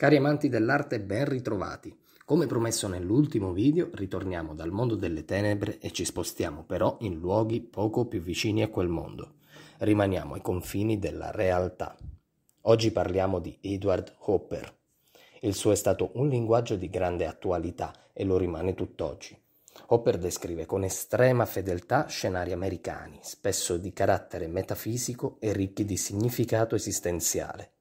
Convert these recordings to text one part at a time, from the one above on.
Cari amanti dell'arte, ben ritrovati. Come promesso nell'ultimo video, ritorniamo dal mondo delle tenebre e ci spostiamo però in luoghi poco più vicini a quel mondo. Rimaniamo ai confini della realtà. Oggi parliamo di Edward Hopper. Il suo è stato un linguaggio di grande attualità e lo rimane tutt'oggi. Hopper descrive con estrema fedeltà scenari americani, spesso di carattere metafisico e ricchi di significato esistenziale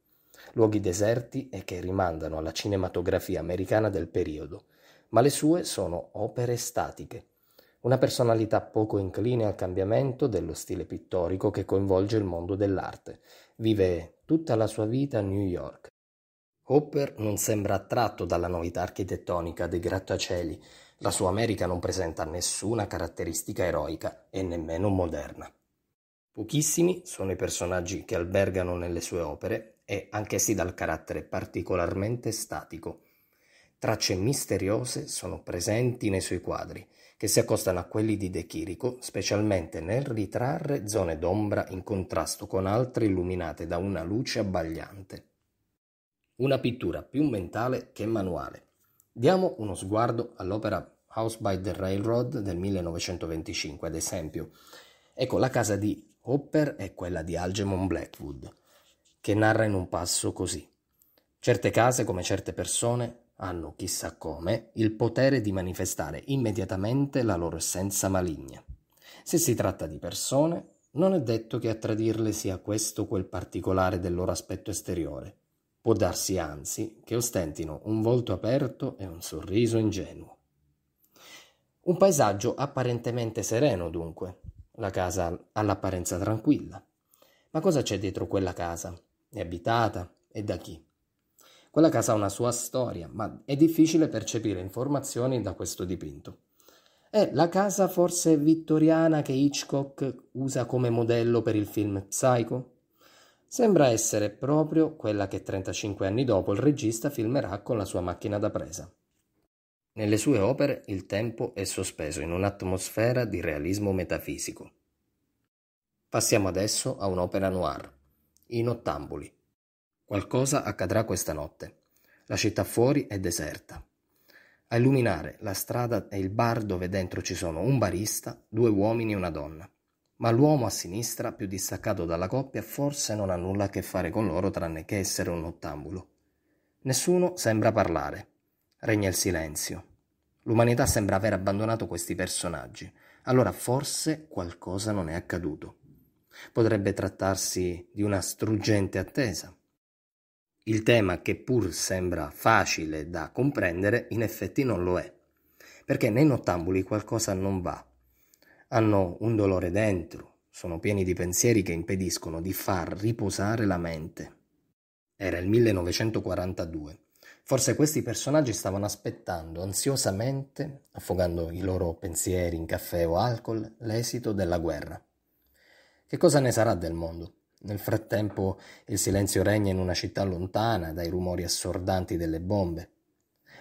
luoghi deserti e che rimandano alla cinematografia americana del periodo, ma le sue sono opere statiche. Una personalità poco incline al cambiamento dello stile pittorico che coinvolge il mondo dell'arte. Vive tutta la sua vita a New York. Hopper non sembra attratto dalla novità architettonica dei grattacieli. La sua America non presenta nessuna caratteristica eroica e nemmeno moderna. Pochissimi sono i personaggi che albergano nelle sue opere e anch'essi dal carattere particolarmente statico. Tracce misteriose sono presenti nei suoi quadri, che si accostano a quelli di De Chirico, specialmente nel ritrarre zone d'ombra in contrasto con altre illuminate da una luce abbagliante. Una pittura più mentale che manuale. Diamo uno sguardo all'opera House by the Railroad del 1925, ad esempio. Ecco, la casa di Hopper è quella di Algemon Blackwood che narra in un passo così. Certe case, come certe persone, hanno, chissà come, il potere di manifestare immediatamente la loro essenza maligna. Se si tratta di persone, non è detto che a tradirle sia questo o quel particolare del loro aspetto esteriore. Può darsi anzi che ostentino un volto aperto e un sorriso ingenuo. Un paesaggio apparentemente sereno, dunque, la casa all'apparenza tranquilla. Ma cosa c'è dietro quella casa? è abitata e da chi. Quella casa ha una sua storia, ma è difficile percepire informazioni da questo dipinto. È la casa forse vittoriana che Hitchcock usa come modello per il film Psycho? Sembra essere proprio quella che 35 anni dopo il regista filmerà con la sua macchina da presa. Nelle sue opere il tempo è sospeso in un'atmosfera di realismo metafisico. Passiamo adesso a un'opera noir. I nottambuli. Qualcosa accadrà questa notte. La città fuori è deserta. A illuminare la strada è il bar dove dentro ci sono un barista, due uomini e una donna. Ma l'uomo a sinistra, più distaccato dalla coppia, forse non ha nulla a che fare con loro tranne che essere un nottambulo. Nessuno sembra parlare. Regna il silenzio. L'umanità sembra aver abbandonato questi personaggi. Allora forse qualcosa non è accaduto. Potrebbe trattarsi di una struggente attesa. Il tema, che pur sembra facile da comprendere, in effetti non lo è, perché nei nottambuli qualcosa non va. Hanno un dolore dentro, sono pieni di pensieri che impediscono di far riposare la mente. Era il 1942. Forse questi personaggi stavano aspettando ansiosamente, affogando i loro pensieri in caffè o alcol, l'esito della guerra. Che cosa ne sarà del mondo? Nel frattempo il silenzio regna in una città lontana dai rumori assordanti delle bombe,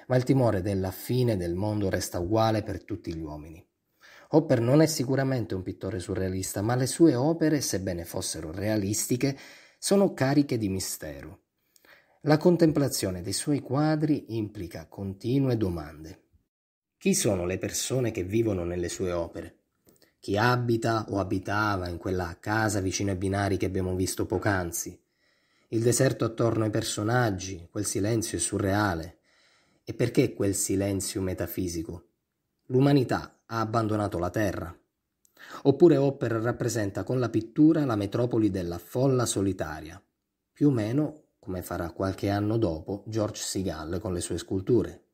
ma il timore della fine del mondo resta uguale per tutti gli uomini. Hopper non è sicuramente un pittore surrealista, ma le sue opere, sebbene fossero realistiche, sono cariche di mistero. La contemplazione dei suoi quadri implica continue domande. Chi sono le persone che vivono nelle sue opere? chi abita o abitava in quella casa vicino ai binari che abbiamo visto poc'anzi. Il deserto attorno ai personaggi, quel silenzio è surreale. E perché quel silenzio metafisico? L'umanità ha abbandonato la Terra. Oppure Hopper rappresenta con la pittura la metropoli della folla solitaria, più o meno come farà qualche anno dopo George Seagal con le sue sculture.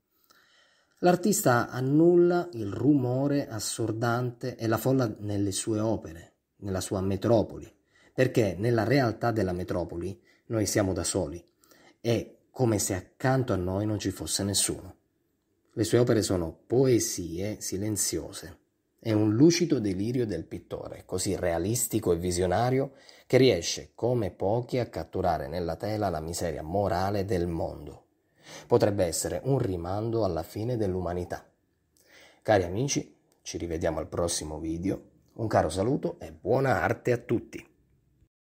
L'artista annulla il rumore assordante e la folla nelle sue opere, nella sua metropoli, perché nella realtà della metropoli noi siamo da soli. È come se accanto a noi non ci fosse nessuno. Le sue opere sono poesie silenziose. È un lucido delirio del pittore, così realistico e visionario, che riesce, come pochi, a catturare nella tela la miseria morale del mondo. Potrebbe essere un rimando alla fine dell'umanità. Cari amici, ci rivediamo al prossimo video. Un caro saluto e buona arte a tutti!